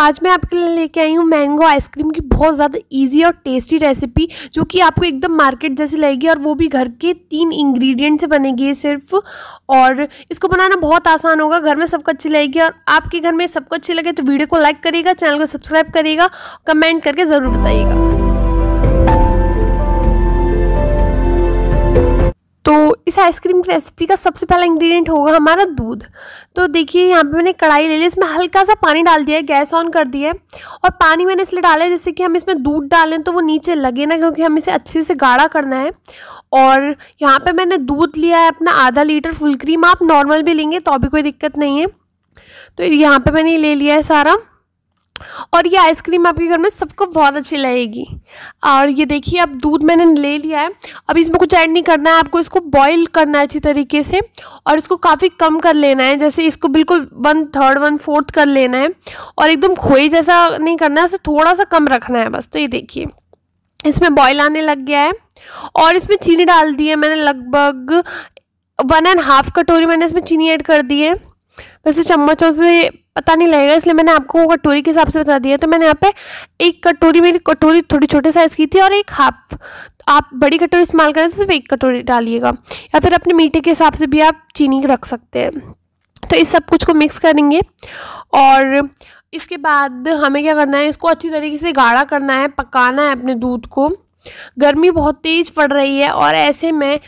आज मैं आपके लिए लेके आई हूँ मैंगो आइसक्रीम की बहुत ज़्यादा इजी और टेस्टी रेसिपी जो कि आपको एकदम मार्केट जैसी लगेगी और वो भी घर के तीन इंग्रेडिएंट से बनेगी ये सिर्फ और इसको बनाना बहुत आसान होगा घर में सबको अच्छी लगेगी और आपके घर में सबको अच्छी लगे तो वीडियो को लाइक करिएगा चैनल को सब्सक्राइब करिएगा कमेंट करके ज़रूर बताइएगा इस आइसक्रीम की रेसिपी का सबसे पहला इंग्रेडिएंट होगा हमारा दूध तो देखिए यहाँ पे मैंने कढ़ाई ले ली इसमें हल्का सा पानी डाल दिया है गैस ऑन कर दिया है और पानी मैंने इसलिए डाला है जैसे कि हम इसमें दूध डालें तो वो नीचे लगे ना क्योंकि हम इसे अच्छे से गाढ़ा करना है और यहाँ पर मैंने दूध लिया है अपना आधा लीटर फुल क्रीम आप नॉर्मल भी लेंगे तो अभी कोई दिक्कत नहीं है तो यहाँ पर मैंने ले लिया है सारा और ये आइसक्रीम आपके घर में सबको बहुत अच्छी लगेगी और ये देखिए अब दूध मैंने ले लिया है अब इसमें कुछ ऐड नहीं करना है आपको इसको बॉईल करना है अच्छी तरीके से और इसको काफ़ी कम कर लेना है जैसे इसको बिल्कुल वन थर्ड वन फोर्थ कर लेना है और एकदम खोई जैसा नहीं करना है उसे थोड़ा सा कम रखना है बस तो ये देखिए इसमें बॉयल आने लग गया है और इसमें चीनी डाल दी है मैंने लगभग वन एंड हाफ कटोरी मैंने इसमें चीनी ऐड कर दी है वैसे चम्मचों से पता नहीं लगेगा इसलिए मैंने आपको वो कटोरी के हिसाब से बता दिया तो मैंने यहाँ पे एक कटोरी मेरी कटोरी थोड़ी छोटे साइज़ की थी और एक हाफ आप बड़ी कटोरी इस्तेमाल करें तो सिर्फ एक कटोरी डालिएगा या फिर अपने मीठे के हिसाब से भी आप चीनी रख सकते हैं तो इस सब कुछ को मिक्स करेंगे और इसके बाद हमें क्या करना है इसको अच्छी तरीके से गाढ़ा करना है पकाना है अपने दूध को गर्मी बहुत तेज़ पड़ रही है और ऐसे में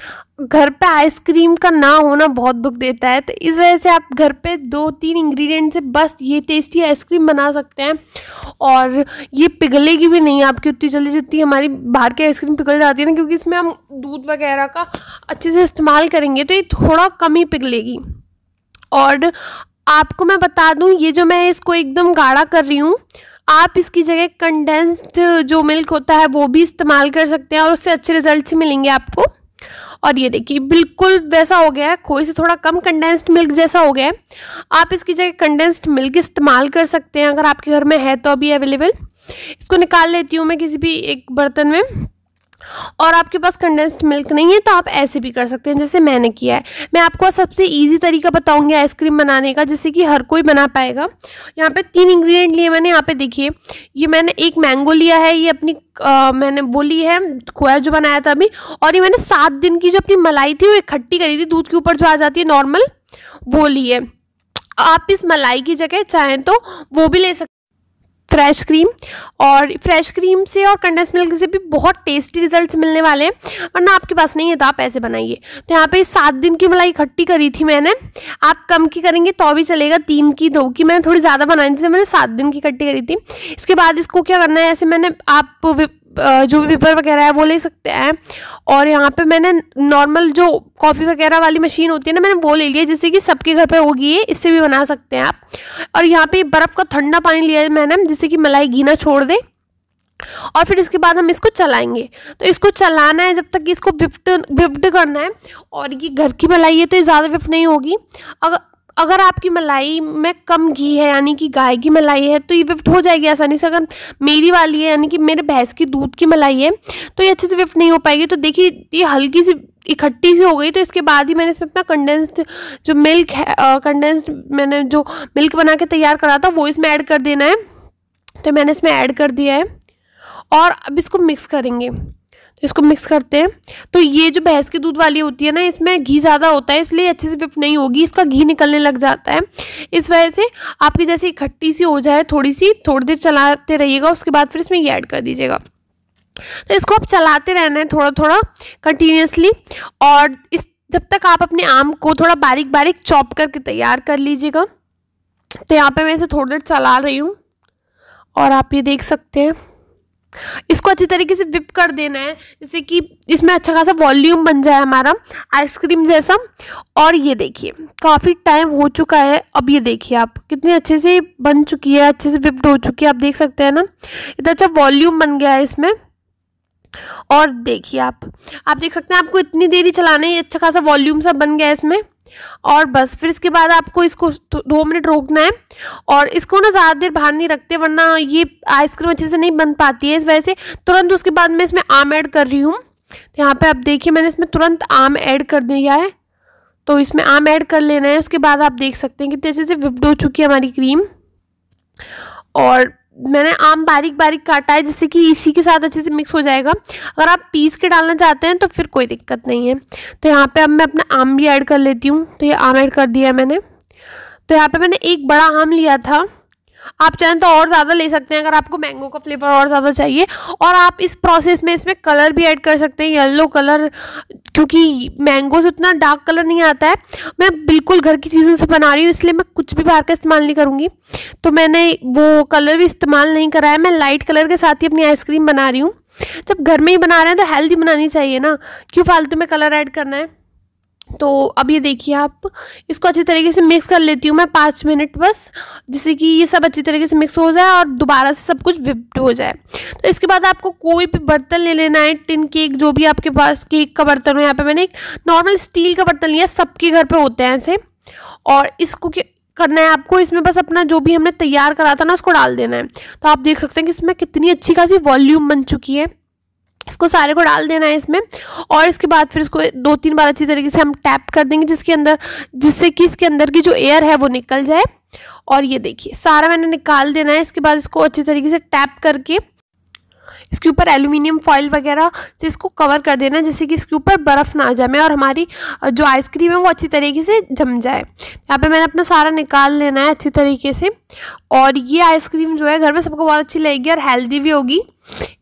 घर पे आइसक्रीम का ना होना बहुत दुख देता है तो इस वजह से आप घर पे दो तीन इंग्रेडिएंट से बस ये टेस्टी आइसक्रीम बना सकते हैं और ये पिघलेगी भी नहीं आपकी उतनी जल्दी जितनी हमारी बाहर की आइसक्रीम पिघल जाती है ना क्योंकि इसमें हम दूध वगैरह का अच्छे से इस्तेमाल करेंगे तो ये थोड़ा कम ही पिघलेगी और आपको मैं बता दूँ ये जो मैं इसको एकदम गाढ़ा कर रही हूँ आप इसकी जगह कंडेंस्ड जो मिल्क होता है वो भी इस्तेमाल कर सकते हैं और उससे अच्छे रिजल्ट मिलेंगे आपको और ये देखिए बिल्कुल वैसा हो गया है खोई से थोड़ा कम कंडेंस्ड मिल्क जैसा हो गया है आप इसकी जगह कंडेंस्ड मिल्क इस्तेमाल कर सकते हैं अगर आपके घर में है तो अभी अवेलेबल इसको निकाल लेती हूँ मैं किसी भी एक बर्तन में और आपके पास कंडेंस्ड मिल्क नहीं है तो आप ऐसे भी कर सकते हैं जैसे मैंने किया है मैं आपको सबसे ईजी तरीका बताऊंगी आइसक्रीम बनाने का जिससे कि हर कोई बना पाएगा यहाँ पे तीन इंग्रेडिएंट लिए मैंने यहाँ पे देखिए ये मैंने एक मैंगो लिया है ये अपनी आ, मैंने बोली है खोया जो बनाया था अभी और ये मैंने सात दिन की जो अपनी मलाई थी वो इकट्ठी करी थी दूध के ऊपर जो आ जाती है नॉर्मल वो ली है आप इस मलाई की जगह चाहें तो वो भी ले सकते फ्रेश क्रीम और फ्रेश क्रीम से और कंडेंस मिल्क से भी बहुत टेस्टी रिजल्ट्स मिलने वाले हैं वरना आपके पास नहीं है तो आप ऐसे बनाइए तो यहाँ पे सात दिन की मलाई इकट्ठी करी थी मैंने आप कम की करेंगे तो भी चलेगा तीन की दो की मैंने थोड़ी ज़्यादा बनाई थी मैंने सात दिन की इकट्ठी करी थी इसके बाद इसको क्या करना है ऐसे मैंने आप जो भी पेपर वगैरह है वो ले सकते हैं और यहाँ पे मैंने नॉर्मल जो कॉफ़ी वगैरह वाली मशीन होती है ना मैंने वो ले लिया जिससे कि सबके घर पे होगी ये इससे भी बना सकते हैं आप और यहाँ पे बर्फ़ का ठंडा पानी लिया है मैंने जिससे कि मलाई घीना छोड़ दे और फिर इसके बाद हम इसको चलाएंगे तो इसको चलाना है जब तक कि इसको विफ्ट विफ्ट करना है और ये घर की मलाई है तो ये ज़्यादा विफ्ट नहीं होगी अगर अगर आपकी मलाई में कम घी है यानी कि गाय की मलाई है तो ये विफ्ट हो जाएगी आसानी से अगर मेरी वाली है यानी कि मेरे भैंस की दूध की मलाई है तो ये अच्छे से विफ्ट नहीं हो पाएगी तो देखिए ये हल्की सी इकट्ठी सी हो गई तो इसके बाद ही मैंने इसमें अपना कंडेंस्ड जो मिल्क है कंडेंस्ड मैंने जो मिल्क बना के तैयार करा था वो इसमें ऐड कर देना है तो मैंने इसमें ऐड कर दिया है और अब इसको मिक्स करेंगे इसको मिक्स करते हैं तो ये जो भैंस के दूध वाली होती है ना इसमें घी ज़्यादा होता है इसलिए अच्छे से विप नहीं होगी इसका घी निकलने लग जाता है इस वजह से आपकी जैसे इकट्ठी सी हो जाए थोड़ी सी थोड़ी देर चलाते रहिएगा उसके बाद फिर इसमें ये ऐड कर दीजिएगा तो इसको आप चलाते रहना है थोड़ा थोड़ा कंटिन्यूसली और इस जब तक आप अपने आम को थोड़ा बारीक बारीक चॉप करके तैयार कर लीजिएगा तो यहाँ पर मैं इसे थोड़ी देर चला रही हूँ और आप ये देख सकते हैं इसको अच्छी तरीके से विप कर देना है जैसे कि इसमें अच्छा खासा वॉल्यूम बन जाए हमारा आइसक्रीम जैसा और ये देखिए काफ़ी टाइम हो चुका है अब ये देखिए आप कितने अच्छे से बन चुकी है अच्छे से विप्ड हो चुकी है आप देख सकते हैं ना इतना अच्छा वॉल्यूम बन गया है इसमें और देखिए आप आप देख सकते हैं आपको इतनी देरी चलाना है अच्छा खासा वॉल्यूम सा बन गया है इसमें और बस फिर इसके बाद आपको इसको दो मिनट रोकना है और इसको ना ज़्यादा देर बाहर नहीं रखते वरना ये आइसक्रीम अच्छे से नहीं बन पाती है इस वजह से तुरंत उसके बाद मैं इसमें आम ऐड कर रही हूँ तो यहाँ पे आप देखिए मैंने इसमें तुरंत आम ऐड कर दिया है तो इसमें आम ऐड कर लेना है उसके बाद आप देख सकते हैं कितने अच्छे से विप्ड हो चुकी है हमारी क्रीम और मैंने आम बारीक बारीक काटा है जिससे कि इसी के साथ अच्छे से मिक्स हो जाएगा अगर आप पीस के डालना चाहते हैं तो फिर कोई दिक्कत नहीं है तो यहाँ पे अब मैं अपना आम भी ऐड कर लेती हूँ तो ये आम ऐड कर दिया है मैंने तो यहाँ पे मैंने एक बड़ा आम लिया था आप चाहें तो और ज़्यादा ले सकते हैं अगर आपको मैंगो का फ्लेवर और ज़्यादा चाहिए और आप इस प्रोसेस में इसमें कलर भी ऐड कर सकते हैं येलो कलर क्योंकि मैंगो से उतना डार्क कलर नहीं आता है मैं बिल्कुल घर की चीज़ों से बना रही हूँ इसलिए मैं कुछ भी बाहर का इस्तेमाल नहीं करूँगी तो मैंने वो कलर भी इस्तेमाल नहीं करा है मैं लाइट कलर के साथ ही अपनी आइसक्रीम बना रही हूँ जब घर में ही बना रहे हैं तो हेल्दी बनानी चाहिए ना क्यों फालतू में कलर ऐड करना है तो अब ये देखिए आप इसको अच्छी तरीके से मिक्स कर लेती हूँ मैं पाँच मिनट बस जिससे कि ये सब अच्छी तरीके से मिक्स हो जाए और दोबारा से सब कुछ विप्ड हो जाए तो इसके बाद आपको कोई भी बर्तन ले लेना है टिन केक जो भी आपके पास केक का बर्तन हो यहाँ पे मैंने एक नॉर्मल स्टील का बर्तन लिया सबके घर पर होते हैं ऐसे और इसको करना है आपको इसमें बस अपना जो भी हमने तैयार करा था ना उसको डाल देना है तो आप देख सकते हैं कि इसमें कितनी अच्छी खासी वॉल्यूम बन चुकी है इसको सारे को डाल देना है इसमें और इसके बाद फिर इसको दो तीन बार अच्छी तरीके से हम टैप कर देंगे जिसके अंदर जिससे कि इसके अंदर की जो एयर है वो निकल जाए और ये देखिए सारा मैंने निकाल देना है इसके बाद इसको अच्छे तरीके से टैप करके इसके ऊपर एल्यूमिनियम फॉइल वगैरह से इसको कवर कर देना जैसे कि इसके ऊपर बर्फ़ ना जमे और हमारी जो आइसक्रीम है वो अच्छी तरीके से जम जाए यहाँ पे मैंने अपना सारा निकाल लेना है अच्छी तरीके से और ये आइसक्रीम जो है घर में सबको बहुत अच्छी लगेगी और हेल्दी भी होगी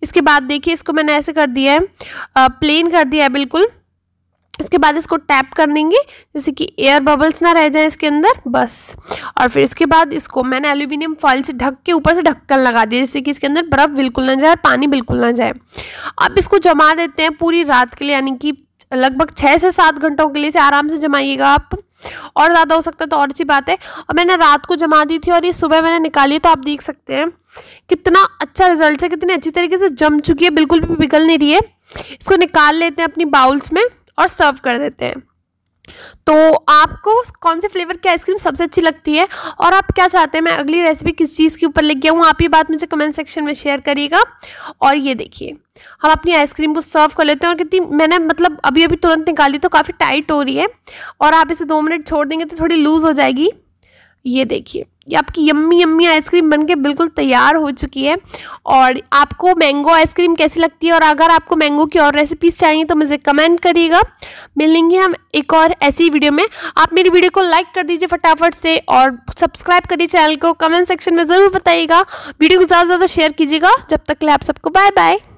इसके बाद देखिए इसको मैंने ऐसे कर दिया है प्लेन कर दिया है बिल्कुल इसके बाद इसको टैप कर लेंगे जैसे कि एयर बबल्स ना रह जाए इसके अंदर बस और फिर इसके बाद इसको मैंने एल्यूमिनियम फॉइल से ढक के ऊपर से ढक्कन लगा दिया जिससे कि इसके अंदर बर्फ़ बिल्कुल ना जाए पानी बिल्कुल ना जाए अब इसको जमा देते हैं पूरी रात के लिए यानी कि लगभग छः से सात घंटों के लिए इसे आराम से जमाइएगा आप और ज़्यादा हो सकता है तो और अच्छी बात है और मैंने रात को जमा दी थी और ये सुबह मैंने निकाली तो आप देख सकते हैं कितना अच्छा रिजल्ट है कितनी अच्छी तरीके से जम चुकी है बिल्कुल भी पिघल नहीं रही है इसको निकाल लेते हैं अपनी बाउल्स में और सर्व कर देते हैं तो आपको कौन से फ्लेवर की आइसक्रीम सबसे अच्छी लगती है और आप क्या चाहते हैं मैं अगली रेसिपी किस चीज़ के ऊपर गया हूँ आप ये बात मुझे कमेंट सेक्शन में शेयर करिएगा और ये देखिए हम अपनी आइसक्रीम को सर्व कर लेते हैं और कितनी मैंने मतलब अभी अभी तुरंत निकाली तो काफ़ी टाइट हो रही है और आप इसे दो मिनट छोड़ देंगे तो थोड़ी लूज़ हो जाएगी ये देखिए ये आपकी यम्मी यम्मी आइसक्रीम बनके बिल्कुल तैयार हो चुकी है और आपको मैंगो आइसक्रीम कैसी लगती है और अगर आपको मैंगो की और रेसिपीज चाहिए तो मुझे कमेंट करिएगा मिलेंगे हम एक और ऐसी वीडियो में आप मेरी वीडियो को लाइक कर दीजिए फटाफट से और सब्सक्राइब करिए चैनल को कमेंट सेक्शन में ज़रूर बताइएगा वीडियो को ज़्यादा से ज़्यादा शेयर कीजिएगा जब तक ले आप सबको बाय बाय